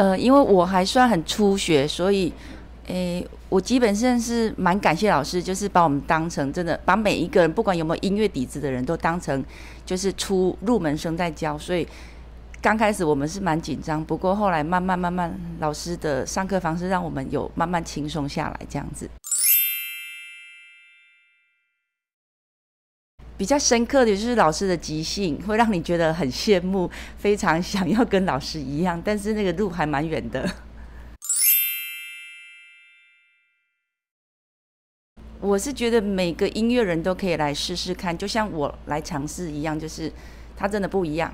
呃，因为我还算很初学，所以，诶，我基本上是蛮感谢老师，就是把我们当成真的把每一个人，不管有没有音乐底子的人都当成就是初入门生在教，所以刚开始我们是蛮紧张，不过后来慢慢慢慢老师的上课方式让我们有慢慢轻松下来这样子。比较深刻的就是老师的即兴，会让你觉得很羡慕，非常想要跟老师一样，但是那个路还蛮远的。我是觉得每个音乐人都可以来试试看，就像我来尝试一样，就是它真的不一样。